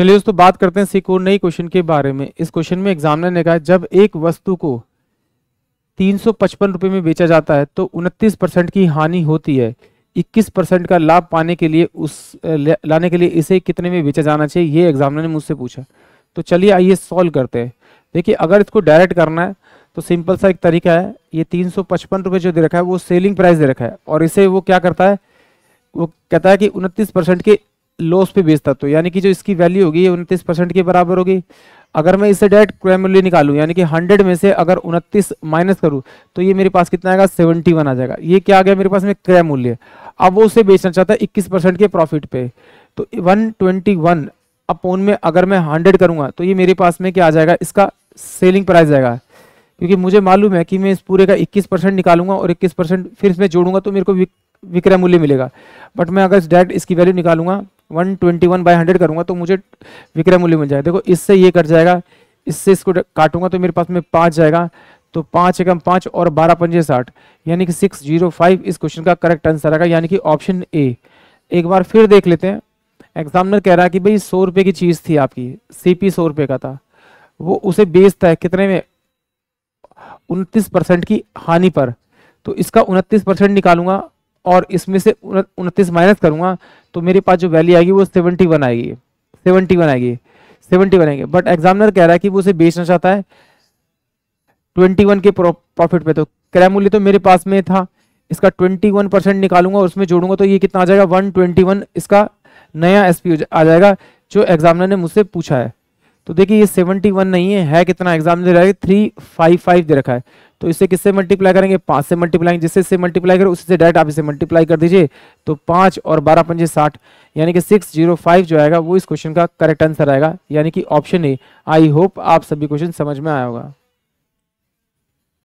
चलिए दोस्तों बात करते हैं सिकोर नई क्वेश्चन के बारे में इस क्वेश्चन में एग्जामिनर ने कहा जब एक वस्तु को तीन रुपए में बेचा जाता है तो उनतीस परसेंट की हानि होती है 21 परसेंट का लाभ पाने के लिए उस लाने के लिए इसे कितने में बेचा जाना चाहिए ये एग्जामिनर ने मुझसे पूछा तो चलिए आइए सॉल्व करते हैं देखिए अगर इसको डायरेक्ट करना है तो सिंपल सा एक तरीका है ये तीन सौ जो दे रखा है वो सेलिंग प्राइस दे रखा है और इसे वो क्या करता है वो कहता है कि उनतीस परसेंट के लॉस पे बेचता तो यानी कि जो इसकी वैल्यू होगी ये उनतीस परसेंट के बराबर होगी अगर मैं इससे डायरेक्ट क्रय मूल्य निकालूं यानी कि 100 में से अगर उनतीस माइनस करूं तो ये मेरे पास कितना आएगा सेवेंटी आ जाएगा ये क्या आ गया मेरे पास में क्रय मूल्य अब वो उसे बेचना चाहता है इक्कीस परसेंट के प्रॉफिट पे तो 121 अपोन में अगर मैं हंड्रेड करूंगा तो ये मेरे पास में क्या आ जाएगा इसका सेलिंग प्राइस आएगा क्योंकि मुझे मालूम है कि मैं इस पूरे का इक्कीस परसेंट निकालूंगा और इक्कीस परसेंट फिर इसमें जोड़ूंगा तो मेरे को विक्रय मूल्य मिलेगा बट मैं अगर डायरेक्ट इसकी वैल्यू निकालूंगा one twenty one by hundred करूँगा तो मुझे विक्रय मूल्य मिल जाएगा देखो इससे ये कट जाएगा इससे इसको काटूंगा तो मेरे पास में पाँच जाएगा तो पाँच एकम पाँच और बारह पंजे साठ यानी कि सिक्स जीरो फाइव इस क्वेश्चन का करेक्ट आंसर आएगा यानी कि ऑप्शन ए एक बार फिर देख लेते हैं एग्जामिनर कह रहा है कि भाई सौ रुपये की चीज़ थी आपकी सी पी सौ रुपये का था वो उसे बेचता है कितने में उनतीस परसेंट की हानि पर तो इसका उनतीस परसेंट निकालूंगा और इसमें से उनतीस माइनस करूंगा तो मेरे पास जो वैल्यू आएगी वो सेवेंटी वन आएगी सेवेंटी वन आएगी सेवेंटी वन आएगी बट एग्जामिनर कह रहा है कि वो उसे बेचना चाहता है ट्वेंटी वन के प्रॉफिट पे तो क्रय मूल्य तो मेरे पास में था इसका ट्वेंटी वन परसेंट निकालूंगा और उसमें जोड़ूंगा तो ये कितना आ जाएगा वन ट्वेंटी वन इसका नया एस पी आ जाएगा जो एग्जामिनर ने मुझसे पूछा है तो देखिए ये सेवेंटी वन नहीं है है कितना एग्जाम दे रहा है थ्री फाइव फाइव दे रखा है तो इसे किससे मल्टीप्लाई करेंगे पांच से मल्टीप्लाई जिससे इससे मल्टीप्लाई करें उससे डायरेक्ट आप इसे मल्टीप्लाई कर दीजिए तो पाँच और बारह पंजे साठ यानी कि सिक्स जीरो फाइव जो आएगा वो इस क्वेश्चन का करेक्ट आंसर आएगा यानी कि ऑप्शन ए आई होप आप सभी क्वेश्चन समझ में आया होगा